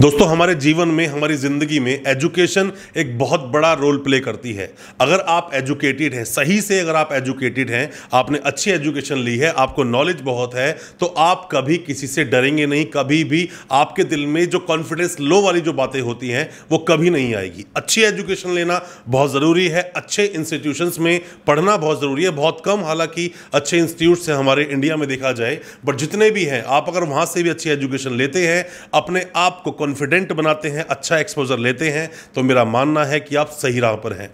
दोस्तों हमारे जीवन में हमारी ज़िंदगी में एजुकेशन एक बहुत बड़ा रोल प्ले करती है अगर आप एजुकेटेड हैं सही से अगर आप एजुकेटेड हैं आपने अच्छी एजुकेशन ली है आपको नॉलेज बहुत है तो आप कभी किसी से डरेंगे नहीं कभी भी आपके दिल में जो कॉन्फिडेंस लो वाली जो बातें होती हैं वो कभी नहीं आएगी अच्छी एजुकेशन लेना बहुत ज़रूरी है अच्छे इंस्टीट्यूशंस में पढ़ना बहुत ज़रूरी है बहुत कम हालांकि अच्छे इंस्टीट्यूट से हमारे इंडिया में देखा जाए बट जितने भी हैं आप अगर वहाँ से भी अच्छी एजुकेशन लेते हैं अपने आप को कॉन्फिडेंट बनाते हैं अच्छा एक्सपोजर लेते हैं तो मेरा मानना है कि आप सही राह पर हैं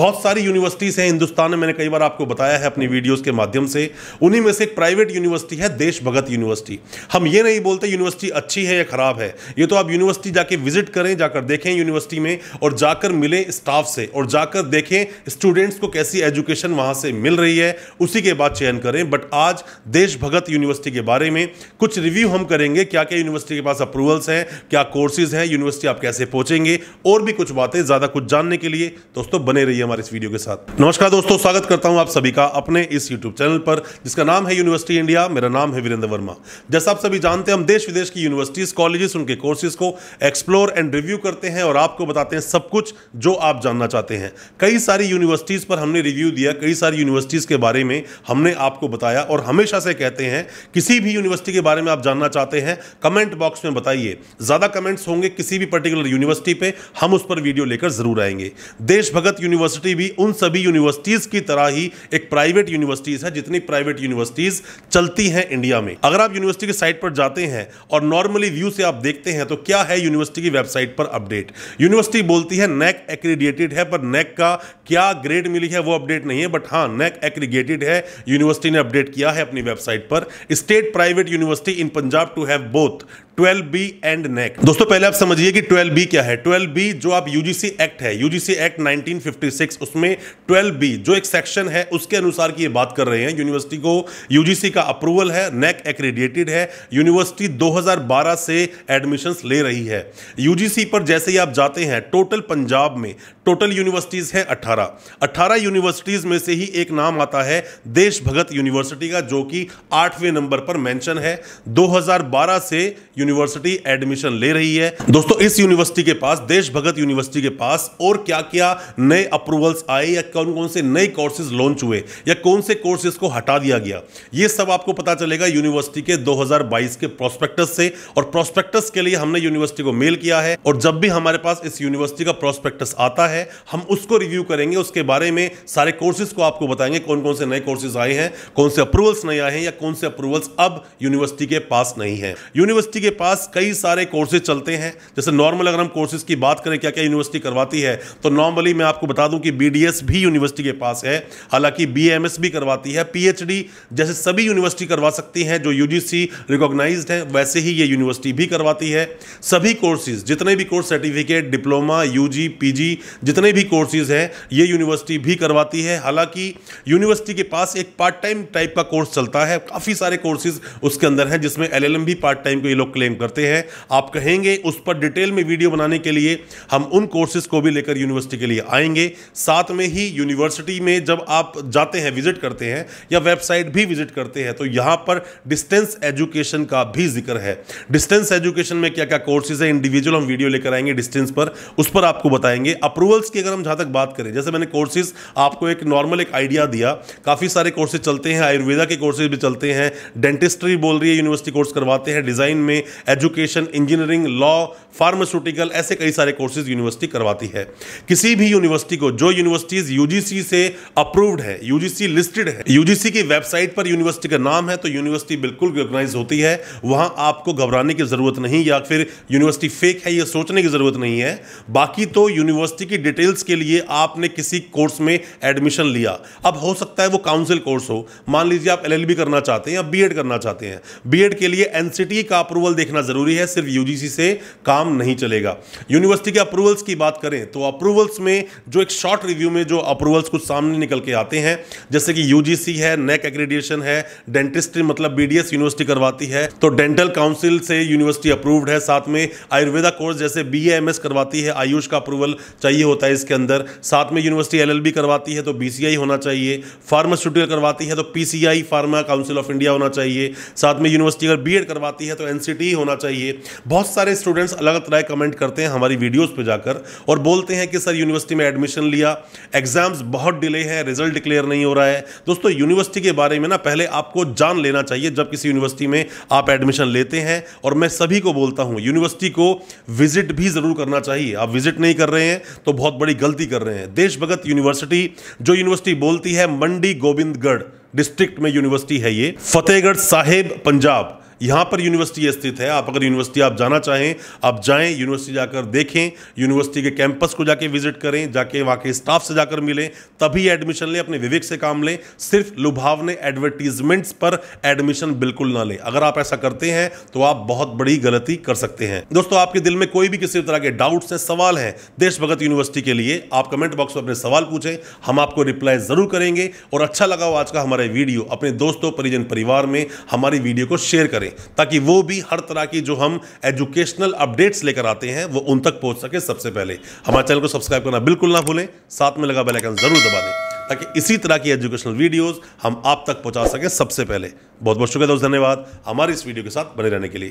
बहुत सारी यूनिवर्सिटीज़ हैं हिंदुस्तान में मैंने कई बार आपको बताया है अपनी वीडियोज़ के माध्यम से उन्हीं में से एक प्राइवेट यूनिवर्सिटी है देशभगत यूनिवर्सिटी हम ये नहीं बोलते यूनिवर्सिटी अच्छी है या ख़राब है ये तो आप यूनिवर्सिटी जाके विजिट करें जाकर देखें यूनिवर्सिटी में और जाकर मिलें स्टाफ से और जाकर देखें स्टूडेंट्स को कैसी एजुकेशन वहाँ से मिल रही है उसी के बाद चयन करें बट आज देशभगत यूनिवर्सिटी के बारे में कुछ रिव्यू हम करेंगे क्या क्या यूनिवर्सिटी के पास अप्रूवल्स हैं क्या कोर्सेज हैं यूनिवर्सिटी आप कैसे पहुंचेंगे और भी कुछ बातें ज़्यादा कुछ जानने के लिए दोस्तों बने रहिए हमारे इस वीडियो के साथ नमस्कार दोस्तों स्वागत करता हूं आप सभी का अपने इस यूट्यूब चैनल पर जिसका नाम है यूनिवर्सिटी इंडिया मेरा नाम है वीरेंद्र वर्मा जैसा आप सभी जानते हैं हम देश विदेश की यूनिवर्सिटीज़ कॉलेजेस उनके कोर्सेज को एक्सप्लोर एंड रिव्यू करते हैं और आपको बताते हैं सब कुछ जो आप जानना चाहते हैं कई सारी यूनिवर्सिटीज़ पर हमने रिव्यू दिया कई सारी यूनिवर्सिटीज़ के बारे में हमने आपको बताया और हमेशा से कहते हैं किसी भी यूनिवर्सिटी के बारे में आप जानना चाहते हैं कमेंट बॉक्स में बताइए ज़्यादा कमेंट्स होंगे किसी भी पर्टिकुलर यूनिवर्सिटी पे हम उस पर वीडियो लेकर ज़रूर आएंगे देशभगत यूनिवर्सिटी भी उन सभी यूनिवर्सिटीज़ की तरह ही एक प्राइवेट यूनिवर्सिटीज़ है जितनी प्राइवेट यूनिवर्सिटीज़ चलती हैं इंडिया में अगर आप यूनिवर्सिटी की साइट पर जाते हैं और नॉर्मली व्यू से आप देखते हैं तो क्या है यूनिवर्सिटी की वेबसाइट पर अपडेट यूनिवर्सिटी बोलती है नैक एक्रीडिएटेड है पर नैक का क्या ग्रेड मिली है वो अपडेट नहीं है बट हाँ नैक एक्रीगेटेड है यूनिवर्सिटी ने अपडेट किया है अपनी वेबसाइट पर state private university in Punjab to have both twelve B and NAAC दोस्तों पहले आप समझिए कि ट्वेल्व बी क्या है ट्वेल्व बी जो आप यूजीसी एक्ट है यूजीसी एक्ट 1956 उसमें ट्वेल्व बी जो एक सेक्शन है उसके अनुसार की ये बात कर रहे हैं यूनिवर्सिटी को यूजीसी का अप्रूवल है नेक एक्रेडिएटेड है यूनिवर्सिटी 2012 से एडमिशंस ले रही है यूजीसी पर जैसे ही आप जाते हैं टोटल पंजाब में टोटल यूनिवर्सिटीज़ हैं 18 18 यूनिवर्सिटीज़ में से ही एक नाम आता है देशभगत यूनिवर्सिटी का जो कि आठवें नंबर पर मेंशन है 2012 से यूनिवर्सिटी एडमिशन ले रही है दोस्तों इस यूनिवर्सिटी के पास देशभगत यूनिवर्सिटी के पास और क्या क्या नए अप्रूवल्स आए या कौन कौन से नए कोर्सेज लॉन्च हुए या कौन से कोर्सेज को हटा दिया गया ये सब आपको पता चलेगा यूनिवर्सिटी के 2022 के प्रोस्पेक्टस से और प्रोस्पेक्टस के लिए हमने यूनिवर्सिटी को मेल किया है और जब भी हमारे पास इस यूनिवर्सिटी का प्रोस्पेक्टस आता है है हम उसको रिव्यू करेंगे उसके बारे में सारे कोर्सेज को आपको बताएंगे कौन कौन से नए कोर्सेज आए हैं कौन से अप्रूवल्स नए आए हैं या कौन से अप्रूवल्स अब यूनिवर्सिटी के पास नहीं है यूनिवर्सिटी के पास कई सारे कोर्सेज चलते हैं जैसे नॉर्मल अगर हम कोर्सेज की बात करें क्या क्या यूनिवर्सिटी करवाती है तो नॉर्मली मैं आपको बता दूं कि बी भी यूनिवर्सिटी के पास है हालांकि बी भी करवाती है पी जैसे सभी यूनिवर्सिटी करवा सकती हैं जो यू जी है वैसे ही ये यूनिवर्सिटी भी करवाती है सभी कोर्सेज जितने भी course certificate diploma U G जितने भी कोर्सेज हैं ये यूनिवर्सिटी भी करवाती है हालांकि यूनिवर्सिटी के पास एक पार्ट टाइम टाइप का कोर्स चलता है काफ़ी सारे कोर्सेज उसके अंदर हैं जिसमें एल भी पार्ट टाइम को ये लोग क्लेम करते हैं आप कहेंगे उस पर डिटेल में वीडियो बनाने के लिए हम उन कोर्सेज को भी लेकर यूनिवर्सिटी के लिए आएंगे साथ में ही यूनिवर्सिटी में जब आप जाते हैं विजिट करते हैं या वेबसाइट भी विजिट करते हैं तो यहाँ पर डिस्टेंस एजुकेशन का भी जिक्र है डिस्टेंस एजुकेशन में क्या क्या कोर्सेज है इंडिविजुअल हम वीडियो लेकर आएंगे डिस्टेंस पर उस पर आपको बताएंगे अप्रूवल अप्रूवल्स की अगर हम जहाँ तक बात करें जैसे मैंने कोर्सेज आपको एक नॉर्मल एक आइडिया दिया काफ़ी सारे कोर्सेज चलते हैं आयुर्वेदा के कोर्सेज भी चलते हैं डेंटिस्ट्री बोल रही है यूनिवर्सिटी कोर्स करवाते हैं डिज़ाइन में एजुकेशन इंजीनियरिंग लॉ फार्मास्यूटिकल ऐसे कई सारे कोर्सेज यूनिवर्सिटी करवाती है किसी भी यूनिवर्सिटी को जो यूनिवर्सिटीज यू से अप्रूव्ड है यू लिस्टेड है यू की वेबसाइट पर यूनिवर्सिटी का नाम है तो यूनिवर्सिटी बिल्कुल रिकोगनाइज होती है वहाँ आपको घबराने की जरूरत नहीं या फिर यूनिवर्सिटी फेक है यह सोचने की जरूरत नहीं है बाकी तो यूनिवर्सिटी की डिटेल्स के लिए आपने किसी कोर्स में एडमिशन लिया अब हो सकता है वो काउंसिल कोर्स हो मान लीजिए आप एल करना चाहते हैं या बी करना चाहते हैं बी के लिए एन e का अप्रूवल देखना जरूरी है सिर्फ यू से काम नहीं चलेगा यूनिवर्सिटी के अप्रूवल्स की बात करें तो अप्रूवल्स में जो एक शॉर्ट रिव्यू में जो अप्रूवल्स कुछ सामने निकल के आते हैं जैसे कि यू है नेक एग्रीडिएशन है डेंटिस्ट्री मतलब बी यूनिवर्सिटी करवाती है तो डेंटल काउंसिल से यूनिवर्सिटी अप्रूव्ड है साथ में आयुर्वेदा कोर्स जैसे बी करवाती है आयुष का अप्रूवल चाहिए होता है इसके अंदर साथ में यूनिवर्सिटी एलएलबी करवाती है तो बीसीआई होना चाहिए फार्मास्यूटिकल करवाती है तो PCI pharma council of India होना चाहिए साथ में यूनिवर्सिटी अगर बीएड करवाती है तो एनसीटी e होना चाहिए बहुत सारे स्टूडेंट्स अलग तरह कमेंट करते हैं हमारी वीडियोज़ पर जाकर और बोलते हैं कि सर यूनिवर्सिटी में एडमिशन लिया एग्जाम्स बहुत डिले है रिजल्ट डिक्लेयर नहीं हो रहा है दोस्तों यूनिवर्सिटी के बारे में ना पहले आपको जान लेना चाहिए जब किसी यूनिवर्सिटी में आप एडमिशन लेते हैं और मैं सभी को बोलता हूँ यूनिवर्सिटी को विजिट भी ज़रूर करना चाहिए आप विजिट नहीं कर रहे हैं तो बहुत बड़ी गलती कर रहे हैं देशभगत यूनिवर्सिटी जो यूनिवर्सिटी बोलती है मंडी गोविंदगढ़ डिस्ट्रिक्ट में यूनिवर्सिटी है ये फतेहगढ़ साहिब पंजाब यहाँ पर यूनिवर्सिटी स्थित है आप अगर यूनिवर्सिटी आप जाना चाहें आप जाएं यूनिवर्सिटी जाकर देखें यूनिवर्सिटी के कैंपस को जाके विजिट करें जाके वहाँ के स्टाफ से जाकर मिलें तभी एडमिशन लें अपने विवेक से काम लें सिर्फ लुभावने एडवर्टीजमेंट्स पर एडमिशन बिल्कुल ना लें अगर आप ऐसा करते हैं तो आप बहुत बड़ी गलती कर सकते हैं दोस्तों आपके दिल में कोई भी किसी तरह के डाउट्स हैं सवाल हैं देशभगत यूनिवर्सिटी के लिए आप कमेंट बॉक्स में अपने सवाल पूछें हम आपको रिप्लाई ज़रूर करेंगे और अच्छा लगा हो आज का हमारा वीडियो अपने दोस्तों परिजन परिवार में हमारी वीडियो को शेयर करें ताकि वो भी हर तरह की जो हम एजुकेशनल अपडेट्स लेकर आते हैं वो उन तक पहुंच सके सबसे पहले हमारे चैनल को सब्सक्राइब करना बिल्कुल ना भूलें साथ में लगा बेलाइकन जरूर दबा दें ताकि इसी तरह की एजुकेशनल वीडियोज हम आप तक पहुंचा सकें सबसे पहले बहुत बहुत शुक्रिया दोस्त धन्यवाद हमारे इस वीडियो के साथ बने रहने के लिए